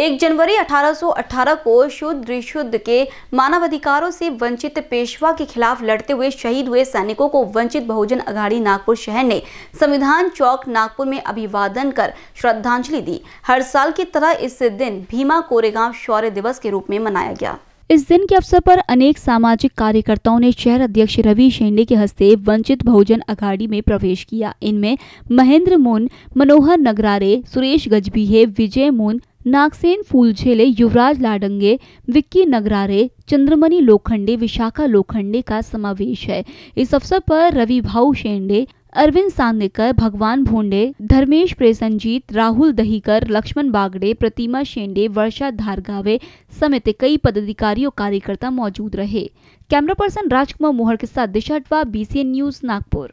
एक जनवरी 1818 को शुद्ध शुद्ध के मानवाधिकारों से वंचित पेशवा के खिलाफ लड़ते हुए शहीद हुए सैनिकों को वंचित बहुजन अघाड़ी नागपुर शहर ने संविधान चौक नागपुर में अभिवादन कर श्रद्धांजलि दी हर साल की तरह इस दिन भीमा कोरेगांव शौर्य दिवस के रूप में मनाया गया इस दिन के अवसर पर अनेक सामाजिक कार्यकर्ताओं ने शहर अध्यक्ष रवि शेंडे के हस्ते वंचित बहुजन अघाड़ी में प्रवेश किया इनमें महेंद्र मोन मनोहर नगरारे सुरेश गजबीहे विजय मोन नागसेन फूलझेले युवराज लाडंगे विक्की नगरारे चंद्रमणि लोखंडे विशाखा लोखंडे का समावेश है इस अवसर पर रवि भाऊ शेंडे अरविंद सांदेकर भगवान भोंडे धर्मेश प्रेसनजीत राहुल दहीकर लक्ष्मण बागड़े प्रतिमा शेंडे वर्षा धारगावे समेत कई पदाधिकारी और कार्यकर्ता मौजूद रहे कैमरा पर्सन राजकुमार मोहर के साथ दिशा अटवा बीसीएन न्यूज नागपुर